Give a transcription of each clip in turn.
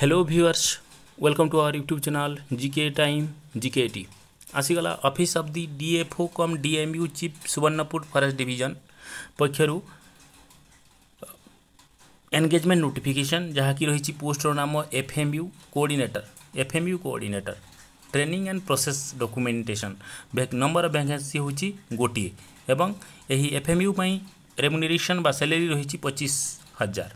hello viewers welcome to our YouTube channel GK time GK T ଆସିଗଲା office of the DFO cum DMU chief Subarnapur forest division ପକ୍ଷରୁ engagement notification ଯାହାକି ରହିଛି ପୋଷ୍ଟର ନାମ FMU coordinator FMU coordinator training and process documentation number vacancy ହେଉଛି ଗୋଟିଏ ଏବଂ ଏହି ଏଫ୍ଏମ୍ୟୁ ପାଇଁ ରେମୁନେରେସନ୍ ବା ସାଲେରୀ ରହିଛି ପଚିଶ ହଜାର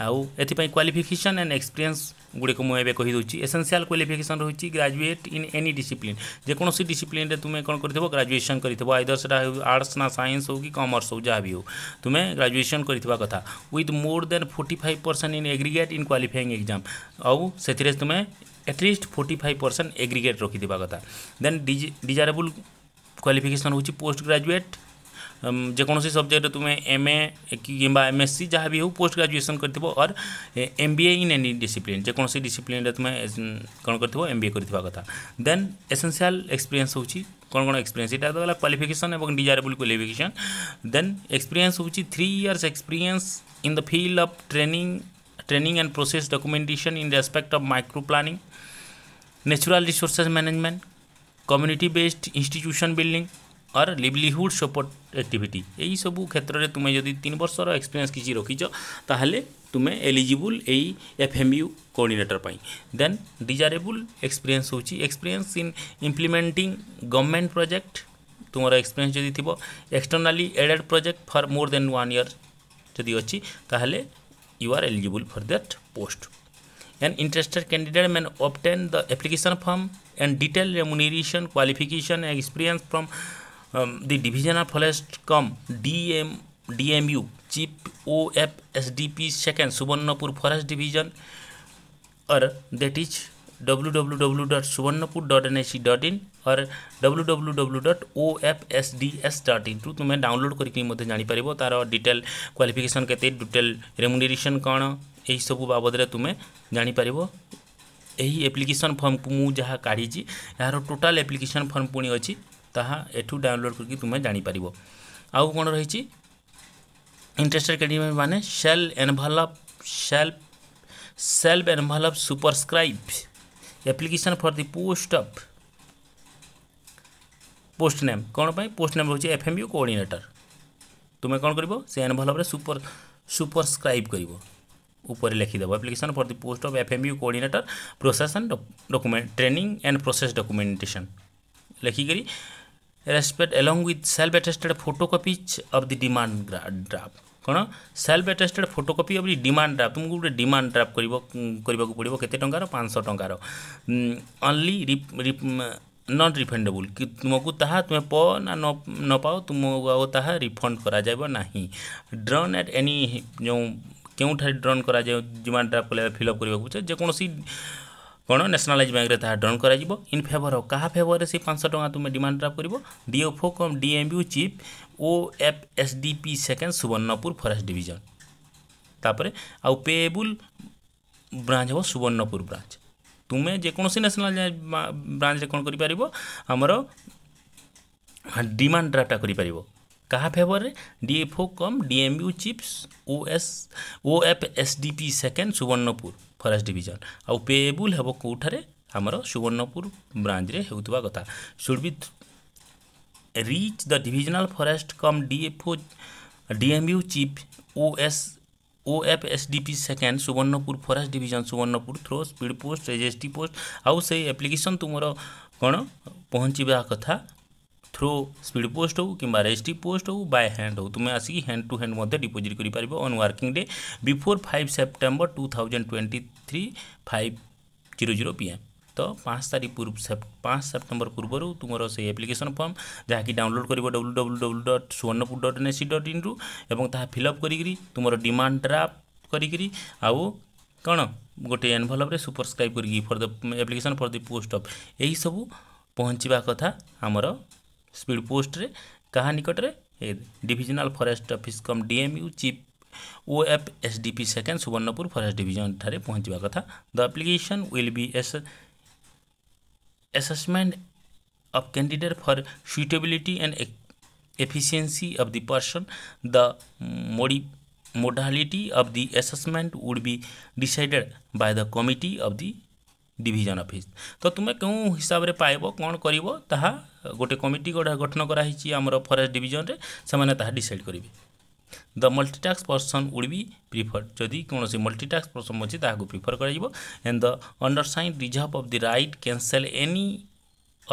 आई क्वाफिकेसन एंड एक्सपीरियंस गुड़क मुझे कहीदेगी एसेनसील क्वाफिकेसन रही ग्राजुएट इन एनी डिप्लीन जो डिसीप्लीन में तुम्हें कौन कर ग्राजुएसन कर आईदर्स आर्ट्स ना सैंस हो कि कमर्स हो जहाँ भी हो तुम्हें ग्राजुएसन करवा more than forty five percent in aggregate in qualifying exam से तुम्हें at least forty five percent aggregate रखी कथ दे डिजारेबुल क्वाफिकेसन हो पोस्ट ग्राजुएट ଯେକୌଣସି ସବଜେକ୍ଟରେ ତୁମେ ଏମ୍ ଏ କିମ୍ବା ଏମ୍ ଏସ୍ ସି ଯାହା ବି ହେଉ ପୋଷ୍ଟ ଗ୍ରାଜୁଏସନ୍ କରିଥିବ or M B A in any discipline ଯେକୌଣସି ଡିସିପ୍ଲିନ୍ରେ ତୁମେ କ'ଣ କରିଥିବ ଏମ୍ ବି ଏ କରିଥିବା କଥା ଦେନ୍ ଏସେନ୍ସିଆଲ୍ ଏକ୍ସପିରିଏନ୍ସ ହେଉଛି କ'ଣ କ'ଣ ଏକ୍ସପିରିଏନ୍ସ ଏଇଟା ହେଲା କ୍ୱାଲିଫିକେସନ୍ ଏବଂ ଡିଜାରେବୁଲ୍ କ୍ୱାଲିଫିକେସନ୍ ଦେନ୍ ଏକ୍ସପିରିଏନ୍ସ ହେଉଛି three years experience in the field of training training and process documentation in respect of micro planning natural resources management community based institution building or livelihood support activity ଏହିସବୁ କ୍ଷେତ୍ରରେ ତୁମେ ଯଦି ତିନି ବର୍ଷର experience କିଛି ରଖିଛ ତାହେଲେ ତୁମେ ଏଲିଜିବୁଲ୍ ଏଇ ଏଫ୍ ଏମ୍ ୟୁ କୋର୍ଡ଼ିନେଟର୍ ପାଇଁ ଦେନ୍ ଡିଜାରେବୁଲ୍ ଏକ୍ସପିରିଏନ୍ସ ହେଉଛି experience in implementing government project ତୁମର ଏକ୍ସପିରିଏନ୍ସ ଯଦି ଥିବ externally aided project for more than one year ଯଦି ଅଛି ତାହେଲେ you are eligible for that post an interested candidate may obtain the application form and detailed remuneration qualification and experience from the division of forest cum DM, DMU chief OFSDP second Subarnapur forest division or that is www.subarnapur.nic.in और www.ofsds.in to तुम download करके जापर तार detail qualification के detail remuneration कौन यही सब बाबद तुम्हें जापर यही एप्लिकेसन फर्म मुझे काढ़ी यार टोटाल एप्लिकेसन फर्म पुणी अच्छी ताउनलोड करमें जापर आउ कौन रही इंटरेस्टेड कैंडिडेट मैंने self envelope self self envelope superscribe application for the post of post name कौन पाई पोस्ट नेम रोचे एफ एम यू कोअर्डनेटर तुम्हें कौन कर एनभलप्रे सुपर सुपरस्क्राइब कर उपर लिखिदेव application for the post of F M U coordinator process and document training and process documentation लिखिकी respect along with self-attested photocopies of the demand draft କ'ଣ self attested photocopy of demand draft ତୁମକୁ ଗୋଟେ demand draft କରିବ କରିବାକୁ ପଡ଼ିବ କେତେ ଟଙ୍କାର ପାଞ୍ଚଶହ ଟଙ୍କାର ଅନ୍ଲି ନନ୍ ରିଫଣ୍ଡେବୁଲ୍ କି ତୁମକୁ ତାହା ତୁମେ ପ ନା ନ ପାଅ ତୁମକୁ ଆଉ ତାହା ରିଫଣ୍ଡ କରାଯିବ ନାହିଁ ଡ୍ରନ୍ ଆଟ୍ ଏନି ଯେଉଁ କେଉଁଠାରେ ଡ୍ରନ୍ କରାଯାଉ ଡିମାଣ୍ଡ ଡ୍ରାଫ୍ଟ କଲେ ଫିଲ୍ଅପ୍ କରିବାକୁ ଯେକୌଣସି କ'ଣ ନ୍ୟାସନାଲାଇଜ୍ ବ୍ୟାଙ୍କରେ ତାହା ଡନ୍ କରାଯିବ ଇନ୍ ଫେଭର୍ ଅଫ୍ କାହା ଫେଭର୍ରେ ସେ ପାଞ୍ଚଶହ ଟଙ୍କା ତୁମେ ଡିମାଣ୍ଡ ଡ୍ରାଫ୍ଟ କରିବ DFO cum DMU chief O F S D P second Subarnapur forest division ତାପରେ ଆଉ ପେଏବୁଲ୍ ବ୍ରାଞ୍ଚ ହେବ ସୁବର୍ଣ୍ଣପୁର ବ୍ରାଞ୍ଚ ତୁମେ ଯେକୌଣସି ନ୍ୟାସନାଲ୍ ବ୍ରାଞ୍ଚରେ କ'ଣ କରିପାରିବ ଆମର ଡିମାଣ୍ଡ ଡ୍ରାଫ୍ଟଟା କରିପାରିବ कहाँ फेवर है DFO cum DMU chief O S O F S D second Subarnapur forest division आउ पेएबुल हे कौठार आमर सुवर्णपुर ब्रांच होता should reach the divisional forest cum DFO DMU chief O S O F S D P second Subarnapur forest division Subarnapur through speed post as S T post आउ से application तुम कौन पहुँचवा कथा थ्रो ସ୍ପିଡ୍ ପୋଷ୍ଟ ହେଉ କିମ୍ବା registry post ହେଉ by hand ହେଉ ତୁମେ ଆସିକି ହ୍ୟାଣ୍ଡ ଟୁ ହ୍ୟାଣ୍ଡ ମଧ୍ୟ ଡିପୋଜିଟ୍ କରିପାରିବ on working day before five September two thousand twenty three five zero zero P M ତ ପାଞ୍ଚ ତାରିଖ ପୂର୍ବ ପାଞ୍ଚ ସେପ୍ଟେମ୍ବର ପୂର୍ବରୁ ତୁମର ସେଇ ଆପ୍ଲିକେସନ୍ ଫର୍ମ ଯାହାକି ଡାଉନଲୋଡ଼ କରିବ W W W dot Subarnapur dot N C dot ଇନ୍ରୁ ଏବଂ ତାହା ଫିଲ୍ଅପ୍ କରିକିରି ତୁମର ଡିମାଣ୍ଡ ଡ୍ରାଫ୍ଟ କରିକିରି ଆଉ କ'ଣ ଗୋଟେ ଏନଭଲପ୍ରେ ସୁପରସ୍କ୍ରାଇବ୍ କରିକି for the application for the post of ଏହିସବୁ ପହଞ୍ଚିବା କଥା ଆମର स्पीड पोस्ट रे कहा निकट रे divisional forest office cum DMU chief O F S D P second Subarnapur forest division ठार पहुँचवा कथ the application will be as assessment of candidate for suitability and efficacy of the person the mode modality of the assessment would be decided by the committee of the division office ତ ତୁମେ କେଉଁ ହିସାବରେ ପାଇବ କ'ଣ କରିବ ତାହା ଗୋଟେ committee ଗଠନ କରାହେଇଛି ଆମର ଫରେଷ୍ଟ ଡିଭିଜନ୍ରେ ସେମାନେ ତାହା ଡିସାଇଡ଼୍ କରିବେ the multitask person would be prefer ଯଦି କୌଣସି ମଲ୍ଟିଟାସ୍କ ପର୍ସନ୍ ଅଛି ତାହାକୁ ପ୍ରିଫର୍ କରାଯିବ and the undersign reserve of the right cancel any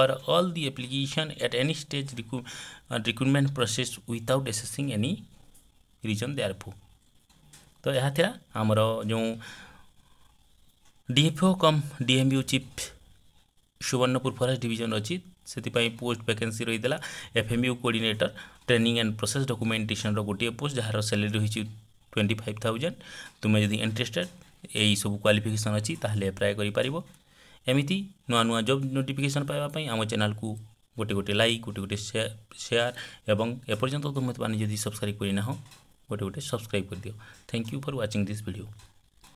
or all the application at any stage recruitment process without assessing any reason therefore ତ ଏହା ଥିଲା ଆମର ଯେଉଁ DFO cum DMU chief Subarnapur forest division अच्छी से post vacancy रही है U coordinator training and process documentation रोटे पोस्ट जार सैलरी हो ट्वेंटी फाइव थाउजेंड तुम्हें जब इंटरेस्टेड यही सब क्वाफिकेसन अच्छी ताहले एप्लाय कर एमती नुआ नुआ जब नोटिफिकेसन पाइबापी आम चैनल को गोटे गोटे लाइक गोटे गोटे सेयार एवं एपर्यंत तुम्हें जब सब्सक्राइब करना गोटे गोटे सब्सक्राइब कर दियो thank you for watching this video